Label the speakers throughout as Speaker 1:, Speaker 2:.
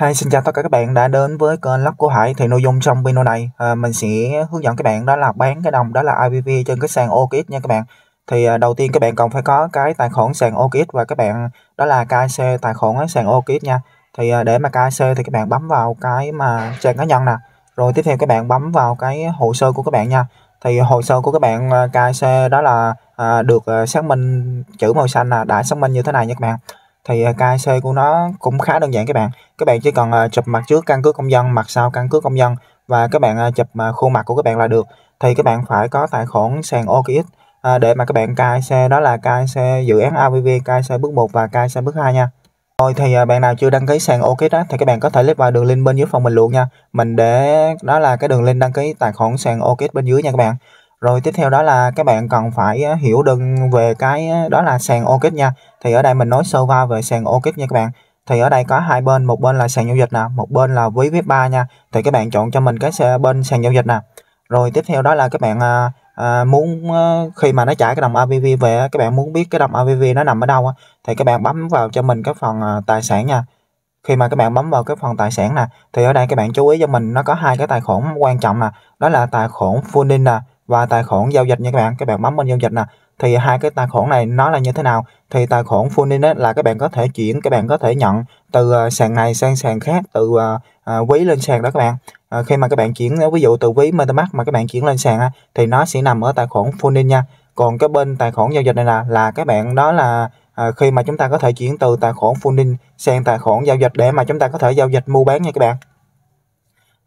Speaker 1: Hi, xin chào tất cả các bạn đã đến với kênh lắp của Hải Thì nội dung trong video này à, mình sẽ hướng dẫn các bạn đó là bán cái đồng đó là IPV trên cái sàn OKX nha các bạn Thì à, đầu tiên các bạn cần phải có cái tài khoản sàn OKX và các bạn đó là KC tài khoản sàn OKX nha Thì à, để mà KC thì các bạn bấm vào cái mà trang cá nhân nè Rồi tiếp theo các bạn bấm vào cái hồ sơ của các bạn nha Thì hồ sơ của các bạn à, KC đó là à, được à, xác minh chữ màu xanh là đã xác minh như thế này nha các bạn thì à, KYC của nó cũng khá đơn giản các bạn các bạn chỉ cần à, chụp mặt trước căn cước công dân mặt sau căn cước công dân và các bạn à, chụp khuôn mặt của các bạn là được thì các bạn phải có tài khoản sàn OKX để mà các bạn KYC đó là KYC dự án AVV KYC bước 1 và KYC bước 2 nha rồi thì bạn nào chưa đăng ký sàn OKX á, thì các bạn có thể click vào đường link bên dưới phần bình luận nha mình để đó là cái đường link đăng ký tài khoản sàn OKX bên dưới nha các bạn rồi tiếp theo đó là các bạn cần phải ờ, hiểu đừng về cái ờ, đó là sàn OKX nha thì ở đây mình nói sơ qua về sàn OKX nha các bạn thì ở đây có hai bên một bên là sàn giao dịch nè một bên là ví vip 3 nha thì các bạn chọn cho mình cái bên sàn giao dịch nè rồi tiếp theo đó là các bạn à, muốn khi mà nó trả cái đồng AVV về các bạn muốn biết cái đồng AVV nó nằm ở đâu thì các bạn bấm vào cho mình cái phần tài sản nha khi mà các bạn bấm vào cái phần tài sản nè thì ở đây các bạn chú ý cho mình nó có hai cái tài khoản quan trọng nè đó là tài khoản funding nè và tài khoản giao dịch nha các bạn các bạn bấm bên giao dịch nè thì hai cái tài khoản này nó là như thế nào thì tài khoản Funin là các bạn có thể chuyển các bạn có thể nhận từ à, sàn này sang sàn khác từ uh, ví lên sàn đó các bạn à, khi mà các bạn chuyển ví dụ từ quý MetaMask mà các bạn chuyển lên sàn thì nó sẽ nằm ở tài khoản Funin nha còn cái bên tài khoản giao dịch này là là các bạn đó là à, khi mà chúng ta có thể chuyển từ tài khoản funding sang tài khoản giao dịch để mà chúng ta có thể giao dịch mua bán nha các bạn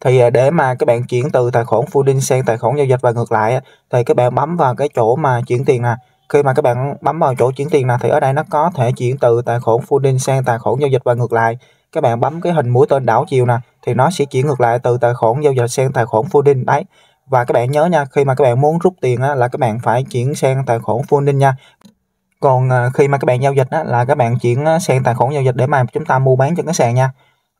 Speaker 1: thì à, để mà các bạn chuyển từ tài khoản full link sang tài khoản giao dịch và ngược lại thì các bạn bấm vào cái chỗ mà chuyển tiền nè khi mà các bạn bấm vào chỗ chuyển tiền nè thì ở đây nó có thể chuyển từ tài khoản full link sang tài khoản giao dịch và ngược lại các bạn bấm cái hình mũi tên đảo chiều nè thì nó sẽ chuyển ngược lại từ tài khoản giao dịch sang tài khoản full link đấy và các bạn nhớ nha khi mà các bạn muốn rút tiền á, là các bạn phải chuyển sang tài khoản full link nha còn à, khi mà các bạn giao dịch á, là các bạn chuyển à, sang tài khoản giao dịch để mà chúng ta mua bán trên cái sàn nha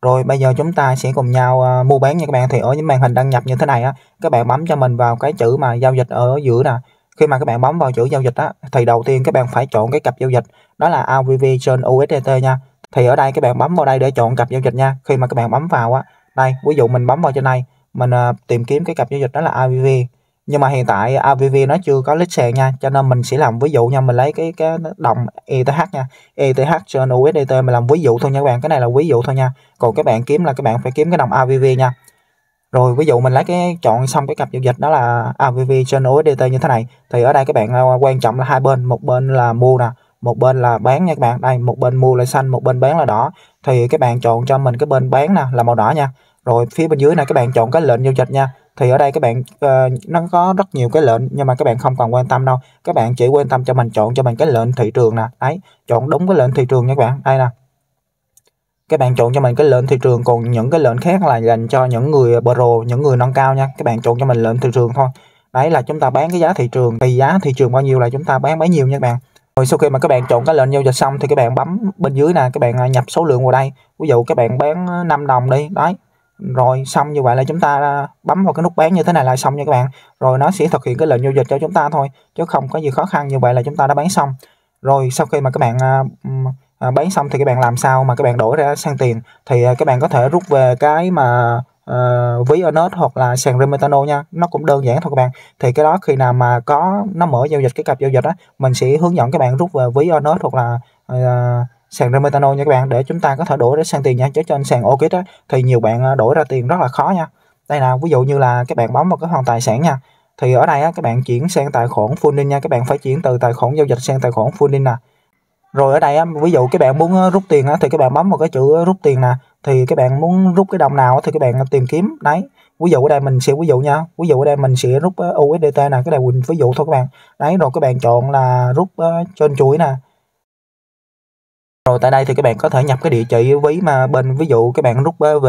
Speaker 1: rồi bây giờ chúng ta sẽ cùng nhau à, mua bán nha các bạn thì ở những màn hình đăng nhập như thế này á, các bạn bấm cho mình vào cái chữ mà giao dịch ở giữa nè. Khi mà các bạn bấm vào chữ giao dịch á thì đầu tiên các bạn phải chọn cái cặp giao dịch đó là AVV trên USDT nha. Thì ở đây các bạn bấm vào đây để chọn cặp giao dịch nha. Khi mà các bạn bấm vào á, đây ví dụ mình bấm vào trên này, mình à, tìm kiếm cái cặp giao dịch đó là AVV nhưng mà hiện tại AVV nó chưa có lít sàn nha cho nên mình sẽ làm ví dụ nha mình lấy cái cái đồng ETH nha ETH trên USDT mình làm ví dụ thôi nha các bạn cái này là ví dụ thôi nha còn các bạn kiếm là các bạn phải kiếm cái đồng AVV nha rồi ví dụ mình lấy cái chọn xong cái cặp giao dịch đó là AVV trên USDT như thế này thì ở đây các bạn ờ, quan trọng là hai bên một bên là mua nè một bên là bán nha các bạn đây một bên mua là xanh một bên bán là đỏ thì các bạn chọn cho mình cái bên bán nè là màu đỏ nha rồi phía bên dưới này các bạn chọn cái lệnh giao dịch nha thì ở đây các bạn uh, nó có rất nhiều cái lệnh nhưng mà các bạn không cần quan tâm đâu các bạn chỉ quan tâm cho mình chọn cho mình cái lệnh thị trường nè đấy chọn đúng cái lệnh thị trường nha các bạn đây nè các bạn chọn cho mình cái lệnh thị trường còn những cái lệnh khác là dành cho những người pro những người nâng cao nha các bạn chọn cho mình lệnh thị trường thôi đấy là chúng ta bán cái giá thị trường thì giá thị trường bao nhiêu là chúng ta bán bấy nhiêu nha các bạn rồi sau khi mà các bạn chọn cái lệnh giao dịch xong thì các bạn bấm bên dưới nè các bạn à, nhập số lượng vào đây ví dụ các bạn bán 5 à, đồng đi đấy rồi xong như vậy là chúng ta à, bấm vào cái nút bán như thế này là xong nha các bạn rồi nó sẽ thực hiện cái lệnh giao dịch cho chúng ta thôi chứ không có gì khó khăn như vậy là chúng ta đã bán xong rồi sau khi mà các bạn à, à, bán xong thì các bạn làm sao mà các bạn đổi ra sang tiền thì các bạn có thể rút về cái mà uh, ví Earnet hoặc là sàn Remitano nha nó cũng đơn giản thôi các bạn thì cái đó khi nào mà có nó mở giao dịch cái cặp giao dịch á mình sẽ hướng dẫn các bạn rút về ví Earnet hoặc là uh, sàn Remetano nha các bạn để chúng ta có thể đổi ra sang tiền nha chứ trên sàn OKX thì nhiều bạn à, đổi ra tiền rất là khó nha đây là ví dụ như là các bạn bấm vào cái phần tài sản nha thì ở đây á, các bạn chuyển sang tài khoản funding nha các bạn phải chuyển từ tài khoản giao dịch sang tài khoản funding nè rồi ở đây á, ví dụ các bạn muốn à, rút tiền á, thì các bạn bấm vào cái chữ à, rút tiền nè thì các bạn muốn rút cái đồng nào thì các bạn tìm kiếm đấy ví dụ ở đây mình sẽ ví dụ nha ví dụ ở đây mình sẽ rút USDT nè cái này mình ví dụ thôi các bạn đấy rồi các bạn chọn là rút trên chuỗi nè rồi tại đây thì các bạn có thể nhập cái địa chỉ ví mà bên ví dụ các bạn rút về uh,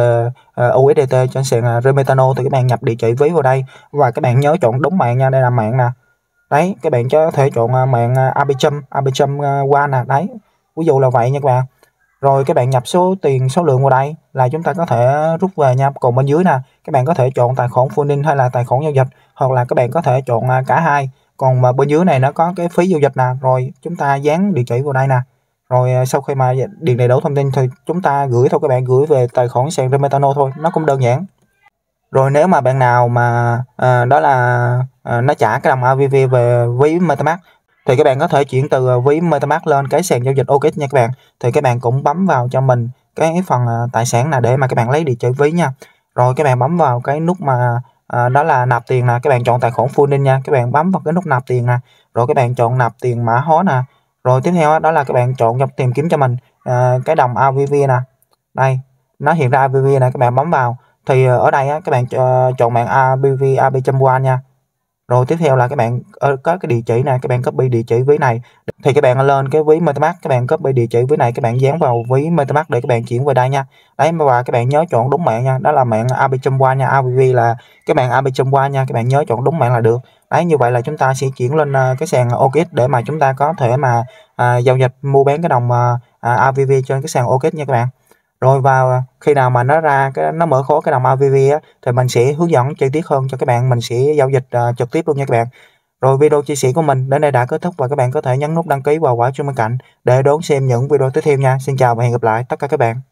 Speaker 1: ờ, USDT trên sàn ờ, Remetano thì các bạn nhập địa chỉ ví vào đây và các bạn nhớ chọn đúng mạng nha đây là mạng nè đấy các bạn có thể chọn ờ, mạng Abichum Abichum qua nè đấy ví dụ là vậy nha các bạn rồi các bạn nhập số tiền số lượng vào đây là chúng ta có thể rút về nha còn bên dưới nè các bạn có thể chọn tài khoản funding hay là tài khoản giao dịch hoặc là các bạn có thể chọn cả hai còn mà bên dưới này nó có cái phí giao dịch nè rồi chúng ta dán địa chỉ vào đây nè rồi à, sau khi mà điền đầy đủ thông tin thì chúng ta gửi thôi các bạn gửi về tài khoản sàn Remetano thôi nó cũng đơn giản rồi nếu mà bạn nào mà à, đó là à, nó trả cái đồng AVV về ví MetaMask thì các bạn có thể chuyển từ à, ví MetaMask lên cái sàn giao dịch OKX nha các bạn thì các bạn cũng bấm vào cho mình cái phần à, tài sản là để mà các bạn lấy địa chỉ ví nha rồi các bạn bấm vào cái nút mà à, đó là nạp tiền nè các bạn chọn tài khoản full in nha các bạn bấm vào cái nút nạp tiền nè rồi các bạn chọn nạp tiền mã hóa nè rồi tiếp theo đó là các bạn chọn nhập tìm kiếm cho mình à, cái đồng AVV nè đây nó hiện ra AVV này các bạn bấm vào thì ờ, ở đây á, các bạn ờ, chọn mạng AVV AB.1 nha rồi tiếp theo là các bạn ờ, có cái địa chỉ này các bạn copy địa chỉ ví này thì các bạn lên cái ví metamask các bạn copy địa chỉ ví này các bạn dán vào ví metamask để các bạn chuyển về đây nha đấy và các bạn nhớ chọn đúng mạng nha đó là mạng abchumwa nha abv là cái mạng abchumwa nha các bạn nhớ chọn đúng mạng là được đấy như vậy là chúng ta sẽ chuyển lên ờ, cái sàn OKX để mà chúng ta có thể mà à, giao dịch mua bán cái đồng à, avv trên cái sàn OKX nha các bạn rồi và khi nào mà nó ra cái nó mở khối cái đồng AVV á, thì mình sẽ hướng dẫn chi tiết hơn cho các bạn mình sẽ giao dịch uh, trực tiếp luôn nha các bạn rồi video chia sẻ của mình đến đây đã kết thúc và các bạn có thể nhấn nút đăng ký vào quả chuông bên cạnh để đón xem những video tiếp theo nha. Xin chào và hẹn gặp lại tất cả các bạn.